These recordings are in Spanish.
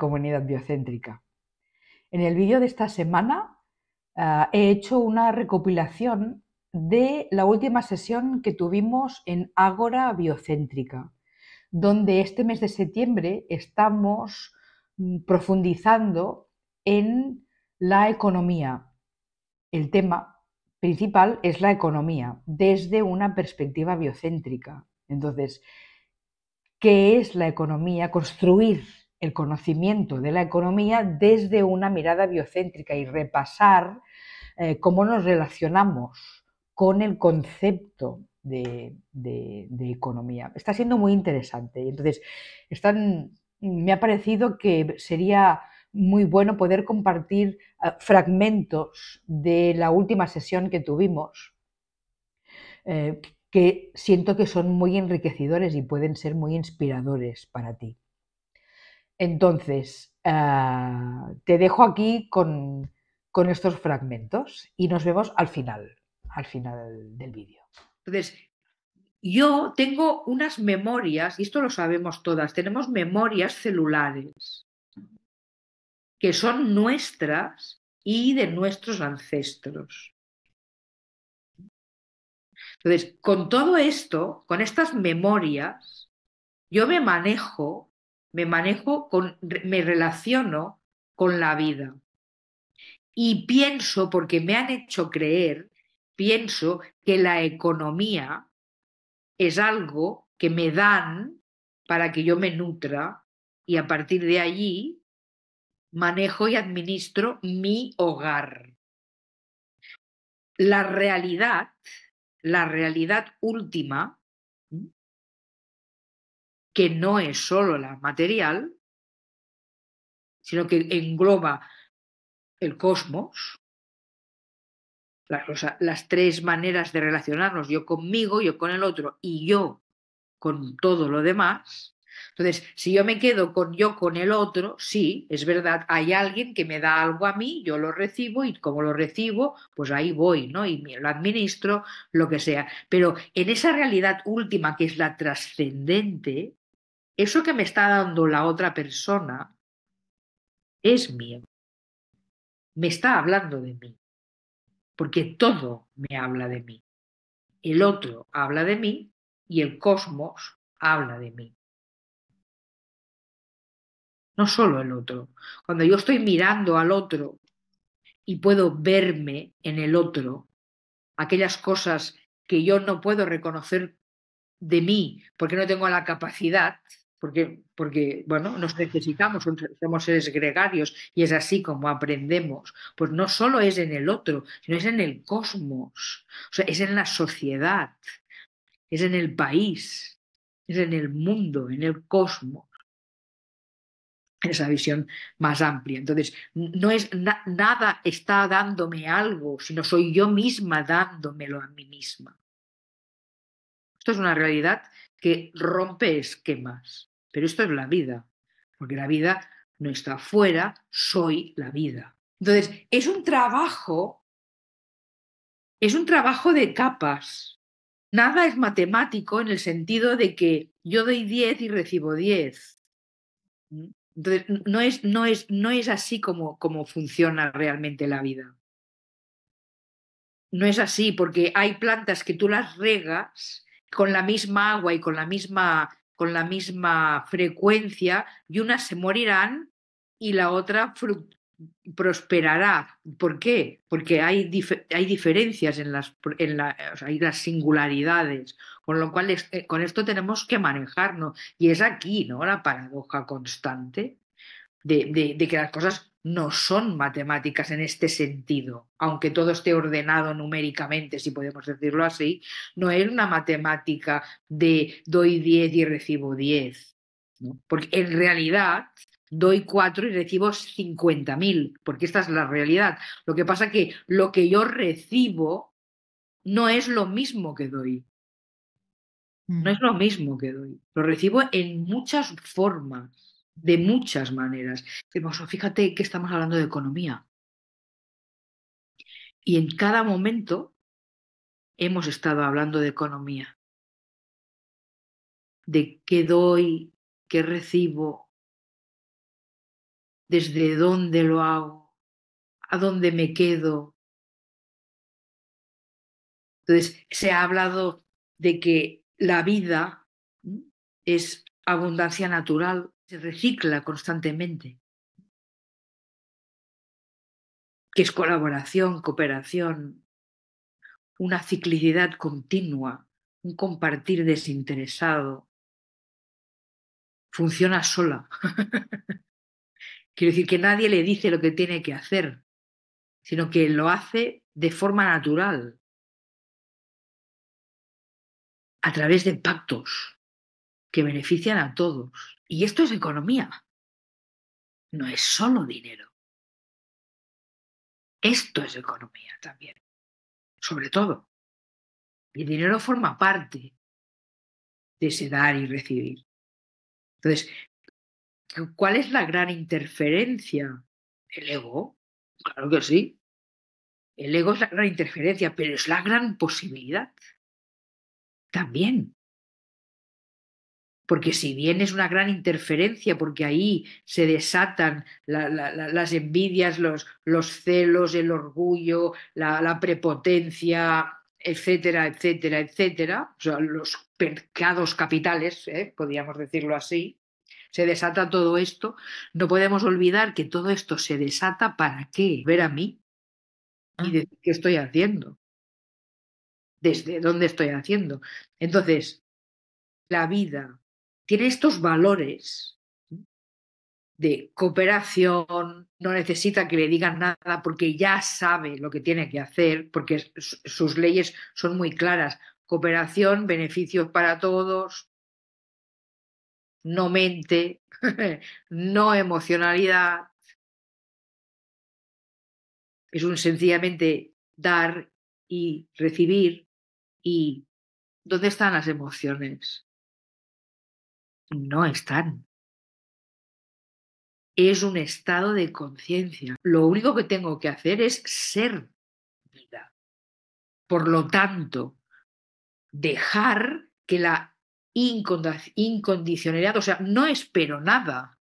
comunidad biocéntrica. En el vídeo de esta semana eh, he hecho una recopilación de la última sesión que tuvimos en Ágora Biocéntrica, donde este mes de septiembre estamos mm, profundizando en la economía. El tema principal es la economía desde una perspectiva biocéntrica. Entonces, ¿qué es la economía? Construir el conocimiento de la economía desde una mirada biocéntrica y repasar eh, cómo nos relacionamos con el concepto de, economía. Está siendo muy interesante. Entonces, me ha parecido que sería muy bueno poder compartir eh, fragmentos de la última sesión que tuvimos, eh, que siento que son muy enriquecedores y pueden ser muy inspiradores para ti. Entonces, eh, te dejo aquí con, con estos fragmentos y nos vemos al final, al final del vídeo. Entonces, yo tengo unas memorias, y esto lo sabemos todas, tenemos memorias celulares que son nuestras y de nuestros ancestros. Entonces, con todo esto, con estas memorias, yo me manejo me manejo, con, me relaciono con la vida. Y pienso, porque me han hecho creer, pienso que la economía es algo que me dan para que yo me nutra y a partir de allí manejo y administro mi hogar. La realidad, la realidad última, que no es solo la material, sino que engloba el cosmos, las, tres maneras de relacionarnos, yo conmigo, yo con el otro y yo con todo lo demás. Entonces, si yo me quedo con yo con el otro, sí, es verdad, hay alguien que me da algo a mí, yo lo recibo y como lo recibo, pues ahí voy, ¿no? Y lo administro, lo que sea. Pero en esa realidad última que es la trascendente, eso que me está dando la otra persona es mío. Me está hablando de mí, porque todo me habla de mí. El otro habla de mí y el cosmos habla de mí. No solo el otro. Cuando yo estoy mirando al otro y puedo verme en el otro, aquellas cosas que yo no puedo reconocer de mí porque no tengo la capacidad, porque, bueno, nos necesitamos, somos seres gregarios y es así como aprendemos. Pues no solo es en el otro, sino es en el cosmos, o sea, es en la sociedad, es en el país, es en el mundo, en el cosmos esa visión más amplia. Entonces, no es nada está dándome algo, sino soy yo misma dándomelo a mí misma. Esto es una realidad que rompe esquemas. Pero esto es la vida, porque la vida no está afuera, soy la vida. Entonces, es un trabajo, es un trabajo de capas. Nada es matemático en el sentido de que yo doy 10 y recibo 10. Entonces, no es, no es, no es así como, como funciona realmente la vida. No es así, porque hay plantas que tú las regas con la misma agua y con la misma con la misma frecuencia y una se morirán y la otra prosperará. ¿Por qué? Porque hay, hay diferencias en las, en hay las singularidades, con lo cual eh, con esto tenemos que manejarnos. Y es aquí, ¿no? La paradoja constante de, de, de que las cosas no son matemáticas en este sentido, aunque todo esté ordenado numéricamente, si podemos decirlo así, no es una matemática de doy 10 y recibo 10, porque en realidad doy 4 y recibo 50.000, porque esta es la realidad. Lo que pasa es que lo que yo recibo no es lo mismo que doy. No es mm. lo mismo que doy. Lo recibo en muchas formas de muchas maneras. Oh, fíjate que estamos hablando de economía. Y en cada momento hemos estado hablando de economía. De qué doy, qué recibo, desde dónde lo hago, a dónde me quedo. Entonces, se ha hablado de que la vida es abundancia natural, se recicla constantemente, que es colaboración, cooperación, una ciclicidad continua, un compartir desinteresado. Funciona sola. Quiero decir que nadie le dice lo que tiene que hacer, sino que lo hace de forma natural, a través de pactos, que benefician a todos. Y esto es economía, no es solo dinero. Esto es economía también, sobre todo. Y el dinero forma parte de ese dar y recibir. Entonces, ¿cuál es la gran interferencia? El ego, claro que sí. El ego es la gran interferencia, pero es la gran posibilidad también porque si bien es una gran interferencia, porque ahí se desatan las envidias, los, celos, el orgullo, la, prepotencia, etcétera, etcétera, etcétera, o sea, los pecados capitales, ¿eh? podríamos decirlo así, se desata todo esto, no podemos olvidar que todo esto se desata para qué, ver a mí y ah. decir qué estoy haciendo, desde dónde estoy haciendo. Entonces, la vida tiene estos valores de cooperación, no necesita que le digan nada porque ya sabe lo que tiene que hacer, porque sus leyes son muy claras. Cooperación, beneficios para todos, no mente, no emocionalidad. Es un sencillamente dar y recibir. ¿Y dónde están las emociones? no están. Es un estado de conciencia. Lo único que tengo que hacer es ser vida. Por lo tanto, dejar que la incondicionalidad, o sea, no espero nada.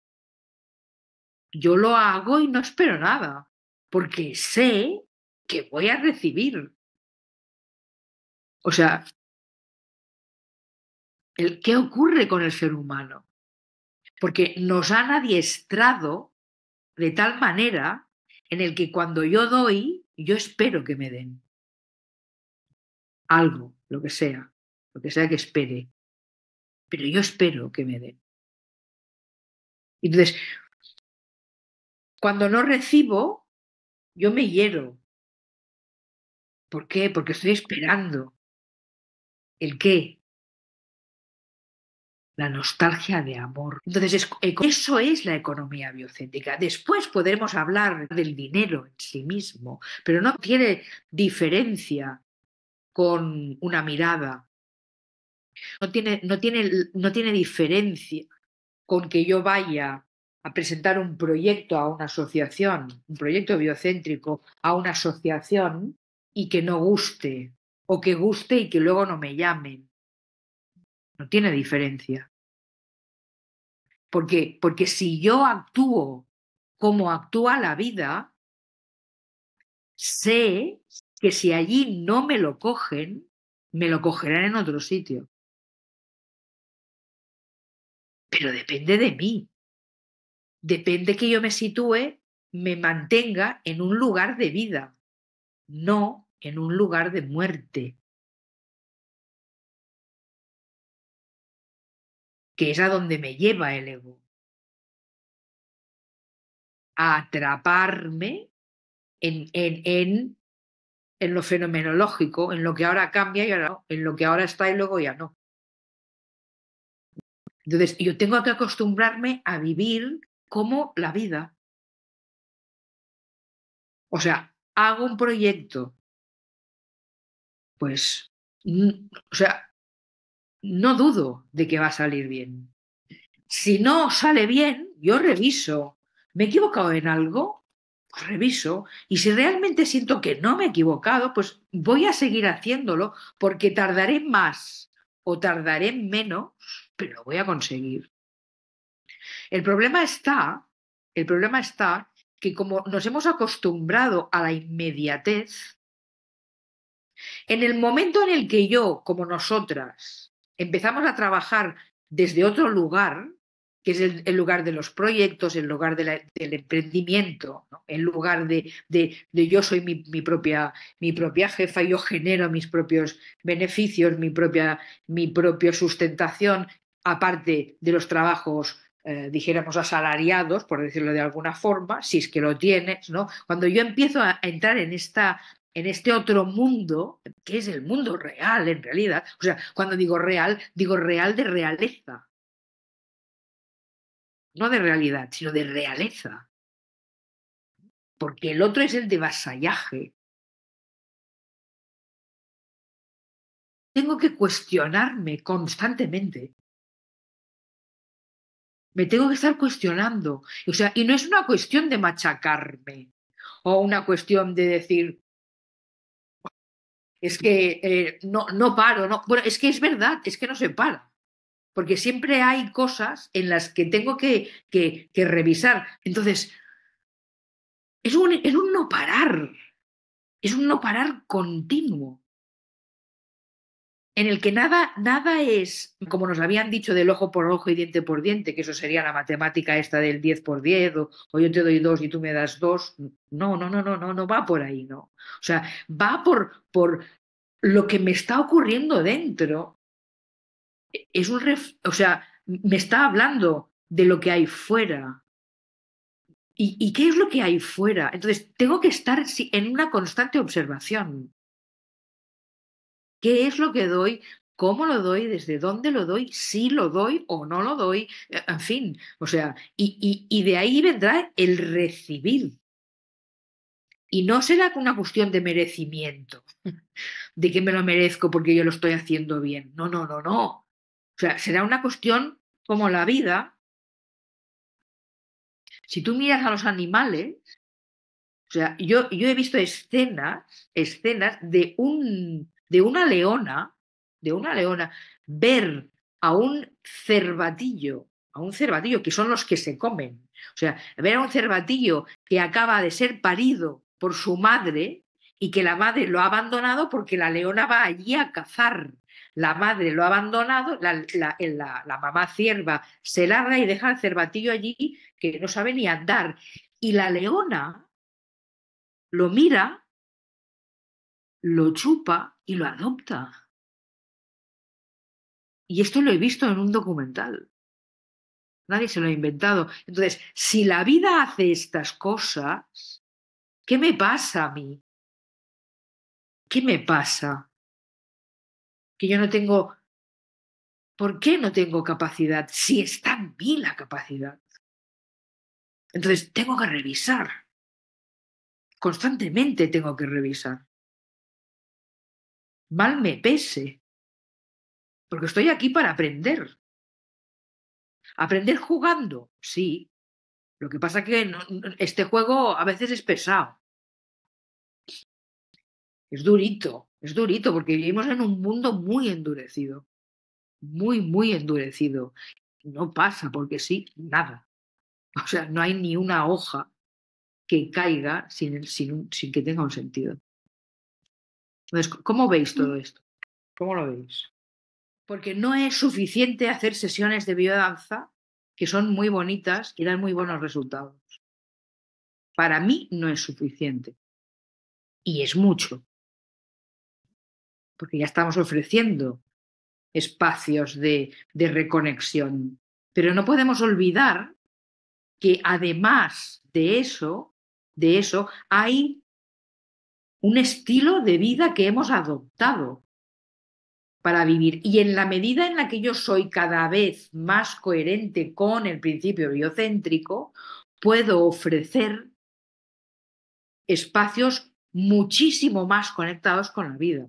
Yo lo hago y no espero nada, porque sé que voy a recibir. O sea, qué ocurre con el ser humano. Porque nos han adiestrado de tal manera en el que cuando yo doy, yo espero que me den algo, lo que sea, lo que sea que espere. Pero yo espero que me den. Entonces, cuando no recibo, yo me hiero. ¿Por qué? Porque estoy esperando. ¿El qué? la nostalgia de amor. Entonces, eh, eso es la economía biocéntrica. Después podremos hablar del dinero en sí mismo, pero no tiene diferencia con una mirada. No tiene, no tiene, no tiene diferencia con que yo vaya a presentar un proyecto a una asociación, un proyecto biocéntrico a una asociación y que no guste, o que guste y que luego no me llamen. No tiene diferencia. Porque, porque si yo actúo como actúa la vida, sé que si allí no me lo cogen, me lo cogerán en otro sitio. Pero depende de mí. Depende que yo me sitúe, me mantenga en un lugar de vida, no en un lugar de muerte. que es a donde me lleva el ego. A atraparme en, en, en, en lo fenomenológico, en lo que ahora cambia y ahora en lo que ahora está y luego ya no. Entonces, yo tengo que acostumbrarme a vivir como la vida. O sea, hago un proyecto. Pues, o sea, no dudo de que va a salir bien. Si no sale bien, yo reviso. ¿Me he equivocado en algo? Pues reviso. Y si realmente siento que no me he equivocado, pues voy a seguir haciéndolo porque tardaré más o tardaré menos, pero lo voy a conseguir. El problema está, el problema está que como nos hemos acostumbrado a la inmediatez, en el momento en el que yo, como nosotras, empezamos a trabajar desde otro lugar, que es el, lugar de los proyectos, el lugar del emprendimiento, el lugar de, yo soy mi, propia, mi propia jefa, yo genero mis propios beneficios, mi propia, mi propia sustentación, aparte de los trabajos eh, dijéramos, asalariados, por decirlo de alguna forma, si es que lo tienes, ¿no? Cuando yo empiezo a entrar en esta en este otro mundo, que es el mundo real en realidad. O sea, cuando digo real, digo real de realeza. No de realidad, sino de realeza. Porque el otro es el de vasallaje. Tengo que cuestionarme constantemente. Me tengo que estar cuestionando. O sea, y no es una cuestión de machacarme o una cuestión de decir, es que eh, no, no paro, no. Bueno, es que es verdad, es que no se para. Porque siempre hay cosas en las que tengo que, que, que revisar. Entonces, es un, es un no parar. Es un no parar continuo en el que nada, nada es, como nos habían dicho, del ojo por ojo y diente por diente, que eso sería la matemática esta del 10 por 10, o, yo te doy dos y tú me das dos. No, no, no, no, no, no va por ahí, no. O sea, va por, por lo que me está ocurriendo dentro. Es un o sea, me está hablando de lo que hay fuera. ¿Y, ¿Y qué es lo que hay fuera? Entonces, tengo que estar en una constante observación. ¿Qué es lo que doy? ¿Cómo lo doy? ¿Desde dónde lo doy? ¿Si lo doy o no lo doy? Eh, en fin, o sea, y, de ahí vendrá el recibir. Y no será una cuestión de merecimiento, de que me lo merezco porque yo lo estoy haciendo bien. No, no, no, no. O sea, será una cuestión como la vida. Si tú miras a los animales, o sea, yo, yo he visto escenas, escenas de un de una leona, de una leona, ver a un cervatillo, a un cervatillo que son los que se comen, o sea, ver a un cervatillo que acaba de ser parido por su madre y que la madre lo ha abandonado porque la leona va allí a cazar. La madre lo ha abandonado, la, mamá cierva se larga y deja el cervatillo allí que no sabe ni andar. Y la leona lo mira lo chupa y lo adopta. Y esto lo he visto en un documental. Nadie se lo ha inventado. Entonces, si la vida hace estas cosas, ¿qué me pasa a mí? ¿Qué me pasa? Que yo no tengo... ¿Por qué no tengo capacidad? Si está en mí la capacidad. Entonces, tengo que revisar. Constantemente tengo que revisar mal me pese, porque estoy aquí para aprender. Aprender jugando, sí. Lo que pasa que este juego a veces es pesado. Es durito, es durito, porque vivimos en un mundo muy endurecido. Muy, muy endurecido. No pasa porque sí, nada. O sea, no hay ni una hoja que caiga sin que tenga un sentido. Entonces, ¿cómo veis mm. todo esto? ¿Cómo lo veis? Porque no es suficiente hacer sesiones de biodanza que son muy bonitas que dan muy buenos resultados. Para mí no es suficiente. Y es mucho. Porque ya estamos ofreciendo espacios de, de reconexión. Pero no podemos olvidar que además de eso, de eso, hay un estilo de vida que hemos adoptado para vivir. Y en la medida en la que yo soy cada vez más coherente con el principio biocéntrico, puedo ofrecer espacios muchísimo más conectados con la vida.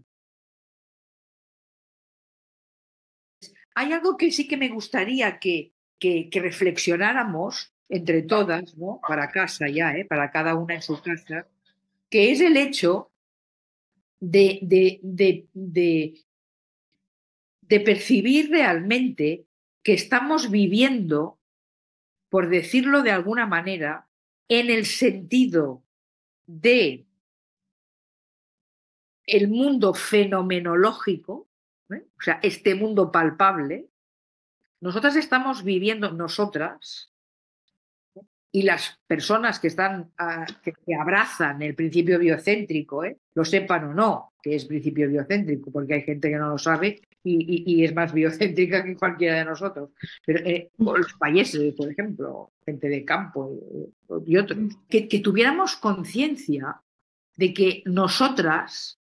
Hay algo que sí que me gustaría que, que, reflexionáramos entre todas, ¿no? para casa ya, ¿eh? para cada una en su casa, que es el hecho de, de, percibir realmente que estamos viviendo, por decirlo de alguna manera, en el sentido de el mundo fenomenológico, ¿eh? o sea, este mundo palpable, nosotras estamos viviendo, nosotras, y las personas que están ah, que, abrazan el principio biocéntrico, ¿eh? lo sepan o no, que es principio biocéntrico, porque hay gente que no lo sabe y, es más biocéntrica que cualquiera de nosotros. Pero eh, mm. los payeses, por ejemplo, gente de campo eh, y otros, mm. que, tuviéramos conciencia de que nosotras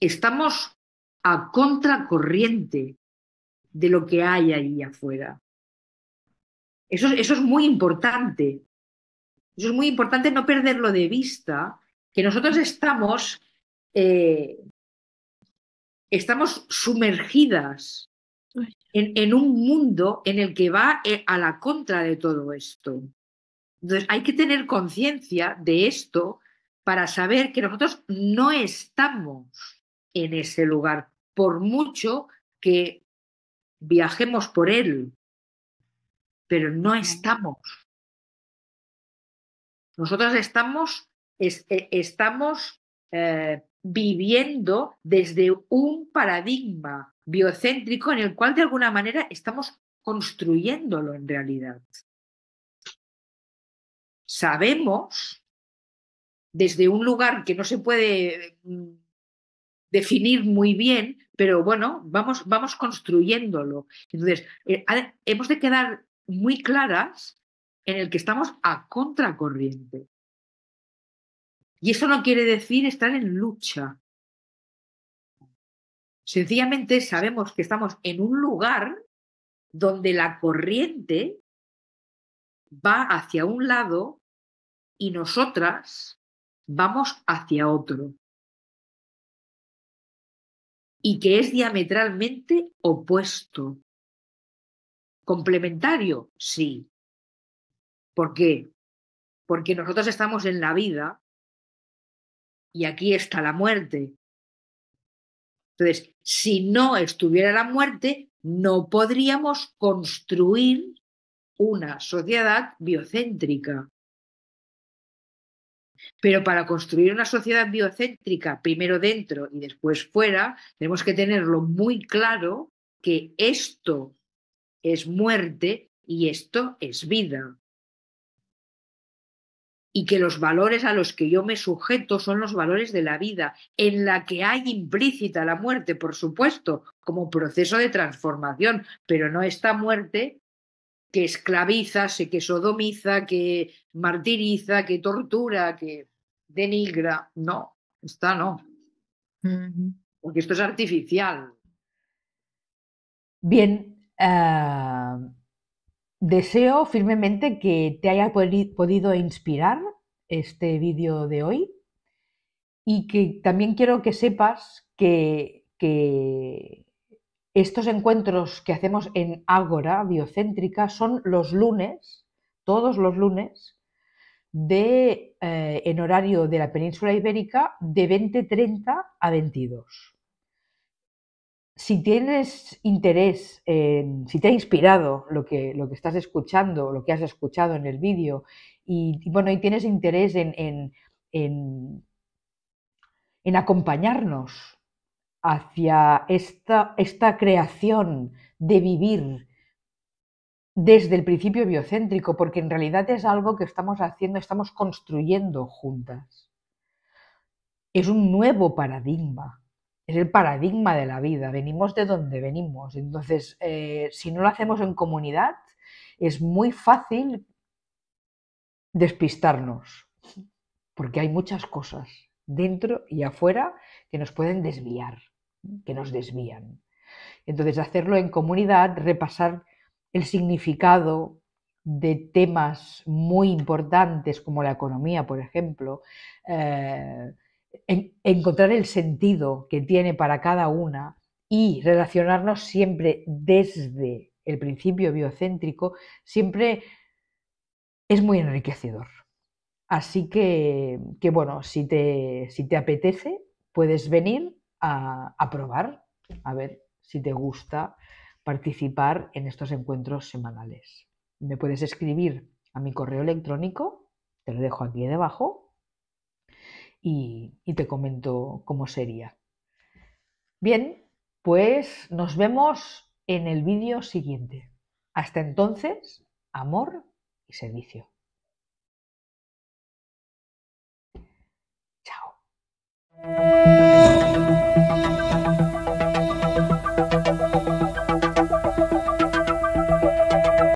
estamos a contracorriente de lo que hay ahí afuera. Eso, eso, es muy importante, es muy importante no perderlo de vista, que nosotros estamos, eh, estamos sumergidas en, en, un mundo en el que va eh, a la contra de todo esto. Entonces hay que tener conciencia de esto para saber que nosotros no estamos en ese lugar, por mucho que viajemos por él, pero no estamos. Nosotros estamos, e, estamos eh, viviendo desde un paradigma biocéntrico en el cual de alguna manera estamos construyéndolo en realidad. Sabemos desde un lugar que no se puede mm, definir muy bien, pero bueno, vamos, vamos construyéndolo. Entonces, eh, hemos de quedar muy claras en el que estamos a contracorriente. Y eso no quiere decir estar en lucha. Sencillamente sabemos que estamos en un lugar donde la corriente va hacia un lado y nosotras vamos hacia otro. Y que es diametralmente opuesto. Complementario, sí, ¿Por qué? Porque nosotros estamos en la vida y aquí está la muerte. Entonces, si no estuviera la muerte, no podríamos construir una sociedad biocéntrica. Pero para construir una sociedad biocéntrica, primero dentro y después fuera, tenemos que tenerlo muy claro que esto es muerte y esto es vida y que los valores a los que yo me sujeto son los valores de la vida, en la que hay implícita la muerte, por supuesto, como proceso de transformación, pero no esta muerte que esclaviza, que sodomiza, que martiriza, que tortura, que denigra. No, esta no. Porque esto es artificial. Bien, eh, Deseo firmemente que te haya podido inspirar este vídeo de hoy y que también quiero que sepas que, estos encuentros que hacemos en Ágora Biocéntrica son los lunes, todos los lunes, de, eh, en horario de la península ibérica de 20.30 a 22 si tienes interés, en, si te ha inspirado lo que, estás escuchando, lo que has escuchado en el vídeo, y, bueno, y tienes interés en, acompañarnos hacia esta, esta creación de vivir desde el principio biocéntrico, porque en realidad es algo que estamos haciendo, estamos construyendo juntas. Es un nuevo paradigma es el paradigma de la vida, venimos de donde venimos. Entonces, eh, si no lo hacemos en comunidad, es muy fácil despistarnos, porque hay muchas cosas dentro y afuera que nos pueden desviar, que nos desvían. Entonces, hacerlo en comunidad, repasar el significado de temas muy importantes como la economía, por ejemplo, eh, encontrar el sentido que tiene para cada una y relacionarnos siempre desde el principio biocéntrico, siempre es muy enriquecedor. Así que, que bueno, si te, si te apetece, puedes venir a, a probar, a ver si te gusta participar en estos encuentros semanales. Me puedes escribir a mi correo electrónico, te lo dejo aquí debajo, y, te comento cómo sería. Bien, pues nos vemos en el vídeo siguiente. Hasta entonces, amor y servicio. Chao.